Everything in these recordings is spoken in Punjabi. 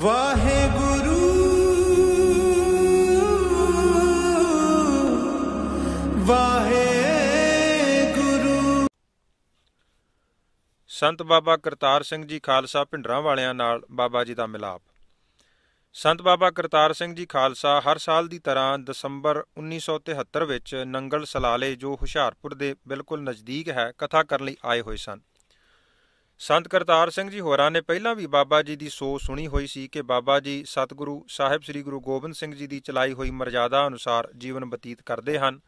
ਵਾਹਿਗੁਰੂ ਵਾਹਿਗੁਰੂ ਸੰਤ ਬਾਬਾ ਕਰਤਾਰ ਸਿੰਘ ਜੀ ਖਾਲਸਾ ਭਿੰਡਰਾਂ ਵਾਲਿਆਂ ਨਾਲ ਬਾਬਾ ਜੀ ਦਾ ਮਿਲਾਪ ਸੰਤ ਬਾਬਾ ਕਰਤਾਰ ਸਿੰਘ ਜੀ ਖਾਲਸਾ ਹਰ ਸਾਲ ਦੀ ਤਰ੍ਹਾਂ ਦਸੰਬਰ 1973 ਵਿੱਚ ਨੰਗਲ ਸਲਾਲੇ ਜੋ ਹੁਸ਼ਿਆਰਪੁਰ ਦੇ ਬਿਲਕੁਲ ਨਜ਼ਦੀਕ ਹੈ ਕਥਾ ਕਰਨ ਲਈ ਆਏ ਹੋਏ ਸਨ ਸੰਤ ਕਰਤਾਰ ਸਿੰਘ ਜੀ ਹੋਰਾਂ ਨੇ ਪਹਿਲਾਂ ਵੀ ਬਾਬਾ ਜੀ ਦੀ ਸੋਚ ਸੁਣੀ ਹੋਈ ਸੀ ਕਿ ਬਾਬਾ ਜੀ ਸਤਿਗੁਰੂ ਸਾਹਿਬ ਸ੍ਰੀ ਗੁਰੂ ਗੋਬਿੰਦ ਸਿੰਘ ਜੀ ਦੀ ਚਲਾਈ ਹੋਈ ਮਰਜ਼ਾਦਾ ਅਨੁਸਾਰ ਜੀਵਨ ਬਤੀਤ ਕਰਦੇ ਹਨ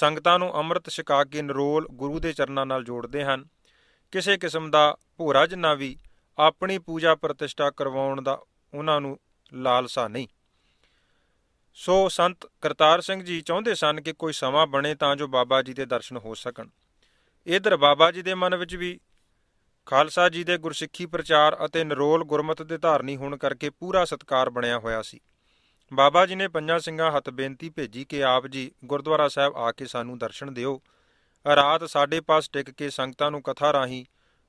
ਸੰਗਤਾਂ ਨੂੰ ਅੰਮ੍ਰਿਤ ਛਕਾ ਕੇ ਨਿਰੋਲ ਗੁਰੂ ਦੇ ਚਰਨਾਂ ਨਾਲ ਜੋੜਦੇ ਹਨ ਕਿਸੇ ਕਿਸਮ ਦਾ ਭੋਰਾ ਜਨਾ ਵੀ ਆਪਣੀ ਪੂਜਾ ਪ੍ਰਤਿਸ਼ਠਾ ਕਰਵਾਉਣ ਦਾ ਉਹਨਾਂ ਨੂੰ ਲਾਲਸਾ ਨਹੀਂ ਸੋ ਸੰਤ ਕਰਤਾਰ ਸਿੰਘ ਜੀ ਚਾਹੁੰਦੇ ਸਨ ਕਿ ਕੋਈ ਸਮਾਂ ਬਣੇ ਤਾਂ ਜੋ ਬਾਬਾ ਜੀ ਦੇ ਦਰਸ਼ਨ ਹੋ ਸਕਣ ਇਧਰ ਬਾਬਾ ਜੀ ਦੇ ਮਨ ਵਿੱਚ ਵੀ ਖਾਲਸਾ ਜੀ ਦੇ ਗੁਰਸਿੱਖੀ ਪ੍ਰਚਾਰ ਅਤੇ ਨਿਰੋਲ ਗੁਰਮਤ ਦੇ ਧਾਰਨੀ ਹੋਣ ਕਰਕੇ ਪੂਰਾ ਸਤਕਾਰ ਬਣਿਆ ਹੋਇਆ ਸੀ ਬਾਬਾ ਜੀ ਨੇ ਪੰਜਾਂ ਸਿੰਘਾਂ ਹੱਥ ਬੇਨਤੀ ਭੇਜੀ ਕਿ ਆਪ ਜੀ ਗੁਰਦੁਆਰਾ ਸਾਹਿਬ ਆ ਕੇ ਸਾਨੂੰ ਦਰਸ਼ਨ ਦਿਓ ਰਾਤ ਸਾਡੇ ਪਾਸ ਟਿਕ ਕੇ ਸੰਗਤਾਂ ਨੂੰ ਕਥਾ ਰਾਹੀਂ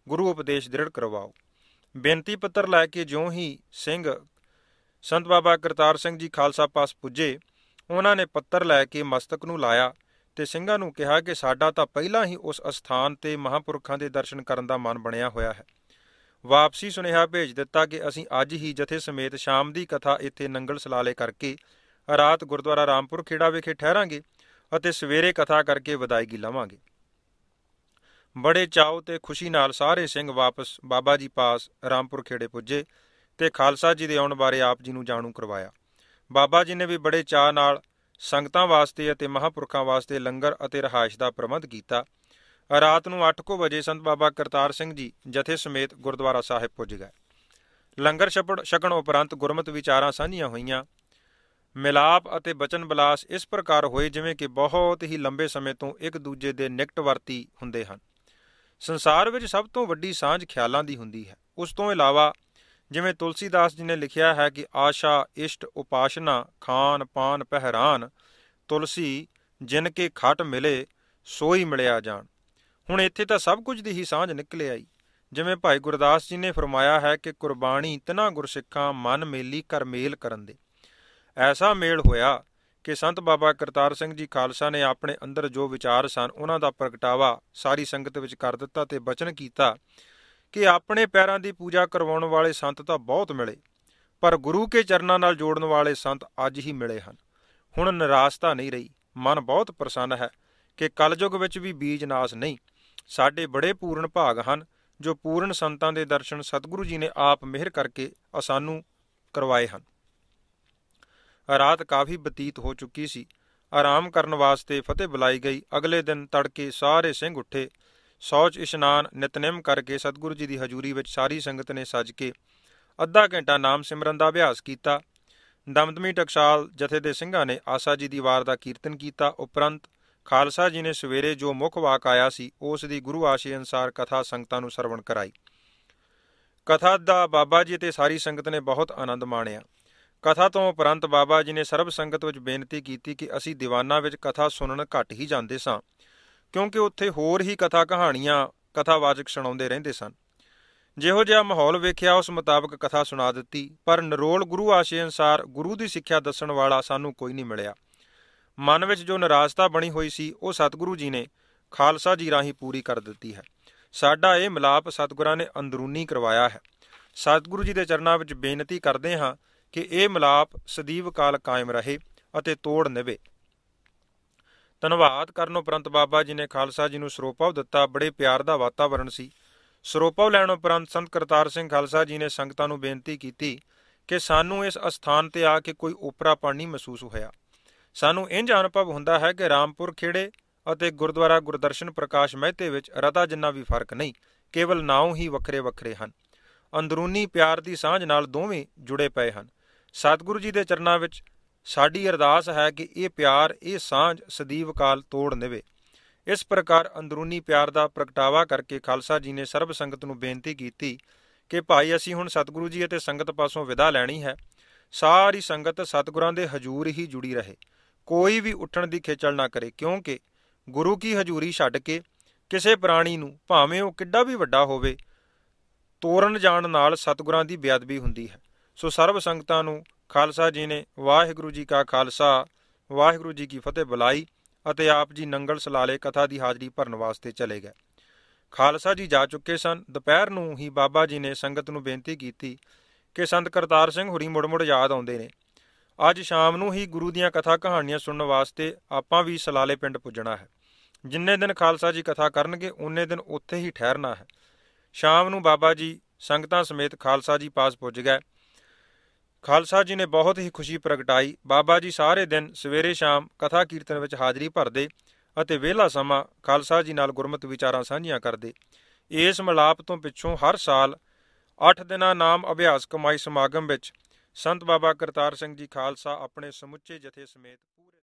ਗੁਰੂ ਉਪਦੇਸ਼ ਦ੍ਰਿੜ ਕਰਵਾਓ ਬੇਨਤੀ ਪੱਤਰ ਲੈ ਕੇ ਜਿਉਂ ਹੀ ਸਿੰਘ ਸੰਤ ਬਾਬਾ ਕਰਤਾਰ ਸਿੰਘ ਜੀ ਖਾਲਸਾ ਪਾਸ ਪੁੱਜੇ ਉਹਨਾਂ ਨੇ ਪੱਤਰ ਲੈ ਕੇ ਮਸਤਕ ਨੂੰ ਲਾਇਆ ਤੇ ਸਿੰਘਾਂ ਨੂੰ ਕਿਹਾ ਕਿ ਸਾਡਾ ਤਾਂ ਪਹਿਲਾਂ ਹੀ ਉਸ ਅਸਥਾਨ ਤੇ ਮਹਾਪੁਰਖਾਂ ਦੇ ਦਰਸ਼ਨ ਕਰਨ ਦਾ ਮਨ ਬਣਿਆ ਹੋਇਆ ਹੈ ਵਾਪਸੀ ਸੁਨੇਹਾ ਭੇਜ ਦਿੱਤਾ ਕਿ ਅਸੀਂ ਅੱਜ ਹੀ ਜਥੇ ਸਮੇਤ ਸ਼ਾਮ ਦੀ ਕਥਾ ਇੱਥੇ ਨੰਗਲ ਸਲਾਲੇ ਕਰਕੇ ਰਾਤ ਗੁਰਦੁਆਰਾ ਰਾਮਪੁਰ ਖੇੜਾ ਵਿਖੇ ਠਹਿਰਾਂਗੇ ਅਤੇ ਸਵੇਰੇ ਕਥਾ ਕਰਕੇ ਵਿਦਾਇਗੀ ਲਵਾਂਗੇ ਬੜੇ ਚਾਅ ਤੇ ਖੁਸ਼ੀ ਨਾਲ ਸਾਰੇ ਸਿੰਘ ਵਾਪਸ ਬਾਬਾ ਜੀ ਪਾਸ ਰਾਮਪੁਰ ਖੇੜੇ ਪੁੱਜੇ ਤੇ ਖਾਲਸਾ ਜੀ ਦੇ ਆਉਣ ਬਾਰੇ ਆਪ ਜੀ ਨੂੰ ਜਾਣੂ ਕਰਵਾਇਆ ਬਾਬਾ ਜੀ ਨੇ ਵੀ ਬੜੇ ਚਾਅ ਨਾਲ ਸੰਗਤਾਂ ਵਾਸਤੇ ਅਤੇ ਮਹਾਪੁਰਖਾਂ ਵਾਸਤੇ ਲੰਗਰ ਅਤੇ ਰਹਾਇਸ਼ ਦਾ ਪ੍ਰਬੰਧ ਕੀਤਾ ਰਾਤ ਨੂੰ 8:00 ਵਜੇ ਸੰਤ ਬਾਬਾ ਕਰਤਾਰ ਸਿੰਘ ਜੀ ਜਥੇ ਸਮੇਤ ਗੁਰਦੁਆਰਾ ਸਾਹਿਬ ਪੁੱਜ ਗਏ ਲੰਗਰ ਛਕਣ ਉਪਰੰਤ ਗੁਰਮਤ ਵਿਚਾਰਾਂ ਸਾਂਝੀਆਂ ਹੋਈਆਂ ਮਿਲਾਪ ਅਤੇ ਬਚਨ ਬਲਾਸ ਇਸ ਪ੍ਰਕਾਰ ਹੋਏ ਜਿਵੇਂ ਕਿ ਬਹੁਤ ਹੀ ਲੰਬੇ ਸਮੇਂ ਤੋਂ ਇੱਕ ਦੂਜੇ ਦੇ ਨਿਕਟ ਵਰਤੀ ਹੁੰਦੇ ਹਨ ਸੰਸਾਰ ਵਿੱਚ ਸਭ ਤੋਂ ਵੱਡੀ ਸਾਂਝ ਖਿਆਲਾਂ ਦੀ ਹੁੰਦੀ ਹੈ ਉਸ ਤੋਂ ਇਲਾਵਾ ਜਿਵੇਂ ਤੁਲਸੀਦਾਸ ਜੀ ਨੇ ਲਿਖਿਆ ਹੈ ਕਿ ਆਸ਼ਾ ਇਸ਼ਟ ਉਪਾਸ਼ਨਾ ਖਾਨ ਪਾਨ ਪਹਿਰਾਨ ਤੁਲਸੀ ਜਿਨ ਕੇ ਖਟ ਮਿਲੇ ਸੋਈ ਮਿਲਿਆ ਜਾਣ ਹੁਣ ਇੱਥੇ ਤਾਂ ਸਭ ਕੁਝ ਦੀ ਹੀ ਸਾਂਝ ਨਿਕਲ ਆਈ ਜਿਵੇਂ ਭਾਈ ਗੁਰਦਾਸ ਜੀ ਨੇ ਫਰਮਾਇਆ ਹੈ ਕਿ ਕੁਰਬਾਨੀ ਤਨਾ ਗੁਰਸਿੱਖਾਂ ਮਨ ਮੇਲੀ ਕਰ ਮੇਲ ਕਰਨ ਦੇ ਐਸਾ ਮੇਲ ਹੋਇਆ ਕਿ ਸੰਤ ਬਾਬਾ ਕਰਤਾਰ ਸਿੰਘ ਜੀ ਖਾਲਸਾ ਨੇ ਆਪਣੇ ਅੰਦਰ ਜੋ ਵਿਚਾਰ ਸਨ ਉਹਨਾਂ ਦਾ ਪ੍ਰਗਟਾਵਾ ਸਾਰੀ ਸੰਗਤ ਵਿੱਚ ਕਰ ਦਿੱਤਾ ਤੇ ਬਚਨ ਕੀਤਾ ਕਿ ਆਪਣੇ ਪੈਰਾਂ ਦੀ ਪੂਜਾ ਕਰਵਾਉਣ ਵਾਲੇ ਸੰਤ ਤਾਂ ਬਹੁਤ ਮਿਲੇ ਪਰ ਗੁਰੂ ਕੇ ਚਰਨਾਂ ਨਾਲ ਜੋੜਨ ਵਾਲੇ ਸੰਤ ਅੱਜ ਹੀ ਮਿਲੇ ਹਨ ਹੁਣ ਨਿਰਾਸ਼ਤਾ ਨਹੀਂ ਰਹੀ ਮਨ ਬਹੁਤ ਪ੍ਰਸੰਨ ਹੈ ਕਿ ਕਲਯੁਗ ਵਿੱਚ ਵੀ ਬੀਜ ਨਾਸ ਨਹੀਂ ਸਾਡੇ ਬੜੇ ਪੂਰਨ ਭਾਗ ਹਨ ਜੋ ਪੂਰਨ ਸੰਤਾਂ ਦੇ ਦਰਸ਼ਨ ਸਤਿਗੁਰੂ ਜੀ ਨੇ ਆਪ ਮਿਹਰ ਕਰਕੇ ਸਾਨੂੰ ਕਰਵਾਏ ਹਨ ਰਾਤ ਕਾਫੀ ਬਤੀਤ ਹੋ ਚੁੱਕੀ ਸੀ ਆਰਾਮ ਕਰਨ ਵਾਸਤੇ ਫਤਿਹ ਬੁਲਾਈ ਗਈ ਅਗਲੇ ਦਿਨ ਤੜਕੇ ਸਾਰੇ ਸਿੰਘ ਉੱਠੇ ਸੌਚ ਇਸ਼ਨਾਨ ਨਿਤਨੇਮ ਕਰਕੇ ਸਤਿਗੁਰੂ ਜੀ ਦੀ ਹਜ਼ੂਰੀ ਵਿੱਚ ਸਾਰੀ ਸੰਗਤ ਨੇ ਸੱਜ ਕੇ ਅੱਧਾ ਘੰਟਾ ਨਾਮ ਸਿਮਰਨ ਦਾ ਅਭਿਆਸ ਕੀਤਾ ਦਮਦਮੀ ਟਕਸਾਲ ਜਥੇ ਦੇ ਸਿੰਘਾਂ ਨੇ ਆਸਾ ਜੀ ਦੀ ਵਾਰ ਦਾ ਕੀਰਤਨ ਕੀਤਾ ਉਪਰੰਤ ਖਾਲਸਾ ਜੀ ਨੇ ਸਵੇਰੇ ਜੋ ਮੁੱਖ ਵਾਕ ਆਇਆ ਸੀ ਉਸ ਦੀ ਗੁਰੂ ਆਸ਼ੇ ਅਨਸਾਰ ਕਥਾ ਸੰਗਤਾਂ ਨੂੰ ਸਰਵਣ ਕਰਾਈ ਕਥਾ ਦਾ ਬਾਬਾ ਜੀ ਤੇ ਸਾਰੀ ਸੰਗਤ ਨੇ ਬਹੁਤ ਆਨੰਦ ਮਾਣਿਆ ਕਥਾ ਤੋਂ ਉਪਰੰਤ ਬਾਬਾ ਜੀ ਨੇ ਸਰਬ ਸੰਗਤ ਵਿੱਚ ਬੇਨਤੀ ਕੀਤੀ ਕਿ ਅਸੀਂ ਦੀਵਾਨਾ ਵਿੱਚ ਕਥਾ ਸੁਣਨ ਘੱਟ ਹੀ ਜਾਂਦੇ ਸਾਂ ਕਿਉਂਕਿ ਉੱਥੇ ਹੋਰ ਹੀ ਕਥਾ ਕਹਾਣੀਆਂ ਕਥਾਵਾਚਕ ਸੁਣਾਉਂਦੇ ਰਹਿੰਦੇ ਸਨ ਜਿਹੋ ਜਿਹਾ ਮਾਹੌਲ ਵੇਖਿਆ ਉਸ ਮੁਤਾਬਕ ਕਥਾ ਸੁਣਾ ਦਿੱਤੀ ਪਰ ਨਰੋਲ ਗੁਰੂ ਆਸ਼ੇ ਅਨਸਾਰ ਗੁਰੂ ਦੀ ਸਿੱਖਿਆ ਦੱਸਣ ਵਾਲਾ ਸਾਨੂੰ ਕੋਈ ਨਹੀਂ ਮਿਲਿਆ ਮਨ ਵਿੱਚ ਜੋ ਨਰਾਜ਼ਤਾ ਬਣੀ ਹੋਈ ਸੀ ਉਹ ਸਤਿਗੁਰੂ ਜੀ ਨੇ ਖਾਲਸਾ ਜੀ ਰਾਹੀਂ ਪੂਰੀ ਕਰ ਦਿੱਤੀ ਹੈ ਸਾਡਾ ਇਹ ਮਿਲਾਪ ਸਤਿਗੁਰਾਂ ਨੇ ਅੰਦਰੂਨੀ ਕਰਵਾਇਆ ਹੈ ਸਤਿਗੁਰੂ ਜੀ ਦੇ ਚਰਨਾਂ ਵਿੱਚ ਬੇਨਤੀ ਕਰਦੇ ਹਾਂ ਕਿ ਇਹ ਮਿਲਾਪ ਸਦੀਵ ਕਾਲ ਕਾਇਮ ਰਹੇ ਅਤੇ ਤੋੜ ਨਿਵੇ ਧੰਨਵਾਦ ਕਰਨ ਉਪਰੰਤ ਬਾਬਾ ਜੀ ਨੇ ਖਾਲਸਾ ਜੀ ਨੂੰ ਸਰੋਪਾਵ ਦਿੱਤਾ ਬੜੇ ਪਿਆਰ ਦਾ ਵਾਤਾਵਰਣ ਸੀ ਸਰੋਪਾਵ ਲੈਣ ਉਪਰੰਤ ਸੰਤ ਕਰਤਾਰ ਸਿੰਘ ਖਾਲਸਾ ਜੀ ਨੇ ਸੰਗਤਾਂ ਨੂੰ ਬੇਨਤੀ ਕੀਤੀ ਕਿ ਸਾਨੂੰ ਇਸ ਅਸਥਾਨ ਤੇ ਆ ਕੇ ਕੋਈ ਉਪਰਾ ਪਾਣੀ ਮਹਿਸੂਸ ਹੋਇਆ ਸਾਨੂੰ ਇੰਜ ਅਨੁਭਵ ਹੁੰਦਾ ਹੈ ਕਿ ਰਾਮਪੁਰ ਖੇੜੇ ਅਤੇ ਗੁਰਦੁਆਰਾ ਗੁਰਦਰਸ਼ਨ ਪ੍ਰਕਾਸ਼ ਮਹਿਤੇ ਵਿੱਚ ਰਤਾ ਜਿੰਨਾ ਵੀ ਫਰਕ ਨਹੀਂ ਕੇਵਲ ਨਾਉ ਹੀ ਵੱਖਰੇ ਵੱਖਰੇ ਹਨ ਅੰਦਰੂਨੀ ਪਿਆਰ ਦੀ ਸਾਂਝ ਨਾਲ ਦੋਵੇਂ ਜੁੜੇ ਪਏ ਹਨ ਸਤਿਗੁਰੂ ਜੀ ਦੇ ਚਰਨਾਂ ਵਿੱਚ ਸਾਡੀ ਅਰਦਾਸ ਹੈ ਕਿ ਇਹ ਪਿਆਰ ਇਹ ਸਾਂਝ ਸਦੀਵ ਕਾਲ ਤੋੜ ਦੇਵੇ ਇਸ ਪ੍ਰਕਾਰ ਅੰਦਰੂਨੀ ਪਿਆਰ ਦਾ ਪ੍ਰਗਟਾਵਾ ਕਰਕੇ ਖਾਲਸਾ ਜੀ ਨੇ ਸਰਬ ਸੰਗਤ ਨੂੰ ਬੇਨਤੀ ਕੀਤੀ ਕਿ ਭਾਈ ਅਸੀਂ ਹੁਣ ਸਤਿਗੁਰੂ ਜੀ ਅਤੇ ਸੰਗਤ ਪਾਸੋਂ ਵਿਦਾ ਲੈਣੀ ਹੈ ਸਾਰੀ ਸੰਗਤ ਸਤਿਗੁਰਾਂ ਦੇ ਹਜ਼ੂਰ ਹੀ ਜੁੜੀ ਰਹੇ ਕੋਈ ਵੀ ਉੱਠਣ ਦੀ ਖੇਚਲ ਨਾ ਕਰੇ ਕਿਉਂਕਿ ਗੁਰੂ ਕੀ ਹਜ਼ੂਰੀ ਛੱਡ ਕੇ ਕਿਸੇ ਪ੍ਰਾਣੀ ਨੂੰ ਭਾਵੇਂ ਉਹ ਕਿੱਡਾ ਵੀ ਵੱਡਾ ਹੋਵੇ ਤੋਰਨ ਜਾਣ ਨਾਲ ਸਤਿਗੁਰਾਂ ਦੀ ਬੇਅਦਬੀ ਹੁੰਦੀ ਹੈ ਸੋ ਸਰਬ ਸੰਗਤਾਂ ਨੂੰ ਖਾਲਸਾ ਜੀ ਨੇ ਵਾਹਿਗੁਰੂ ਜੀ ਕਾ ਖਾਲਸਾ ਵਾਹਿਗੁਰੂ ਜੀ ਕੀ ਫਤਿਹ ਬੁਲਾਈ ਅਤੇ ਆਪ ਜੀ ਨੰਗਲ ਸਲਾਲੇ ਕਥਾ ਦੀ ਹਾਜ਼ਰੀ ਭਰਨ ਵਾਸਤੇ ਚਲੇ ਗਏ ਖਾਲਸਾ ਜੀ ਜਾ ਚੁੱਕੇ ਸਨ ਦੁਪਹਿਰ ਨੂੰ ਹੀ ਬਾਬਾ ਜੀ ਨੇ ਸੰਗਤ ਨੂੰ ਬੇਨਤੀ ਕੀਤੀ ਕਿ ਸੰਤ ਕਰਤਾਰ ਸਿੰਘ ਹੁਰੀ ਮੁੜ-ਮੁੜ ਯਾਦ ਆਉਂਦੇ ਨੇ ਅੱਜ ਸ਼ਾਮ ਨੂੰ ਹੀ ਗੁਰੂ ਦੀਆਂ ਕਥਾ ਕਹਾਣੀਆਂ ਸੁਣਨ ਵਾਸਤੇ ਆਪਾਂ ਵੀ ਸਲਾਲੇ ਪਿੰਡ ਪੁੱਜਣਾ ਹੈ ਜਿੰਨੇ ਦਿਨ ਖਾਲਸਾ ਜੀ ਕਥਾ ਕਰਨਗੇ ਉਨੇ ਦਿਨ ਉੱਥੇ ਹੀ ਠਹਿਰਨਾ ਹੈ ਸ਼ਾਮ ਨੂੰ ਬਾਬਾ ਜੀ ਸੰਗਤਾਂ ਸਮੇਤ ਖਾਲਸਾ ਜੀ ਪਾਸ ਪੁੱਜ ਗਏ ਖਾਲਸਾ ਜੀ ਨੇ ਬਹੁਤ ਹੀ ਖੁਸ਼ੀ ਪ੍ਰਗਟਾਈ ਬਾਬਾ ਜੀ ਸਾਰੇ ਦਿਨ ਸਵੇਰੇ ਸ਼ਾਮ ਕਥਾ ਕੀਰਤਨ ਵਿੱਚ ਹਾਜ਼ਰੀ ਭਰਦੇ ਅਤੇ ਵਿਹਲਾ ਸਮਾਂ ਖਾਲਸਾ ਜੀ ਨਾਲ ਗੁਰਮਤਿ ਵਿਚਾਰਾਂ ਸਾਂਝੀਆਂ ਕਰਦੇ ਇਸ ਮਲਾਪ ਤੋਂ ਪਿੱਛੋਂ ਹਰ ਸਾਲ 8 ਦਿਨਾਂ ਨਾਮ ਅਭਿਆਸ ਕਮਾਈ ਸਮਾਗਮ ਵਿੱਚ ਸੰਤ ਬਾਬਾ ਕਰਤਾਰ ਸਿੰਘ ਜੀ ਖਾਲਸਾ ਆਪਣੇ ਸਮੁੱਚੇ ਜਥੇ ਸਮੇਤ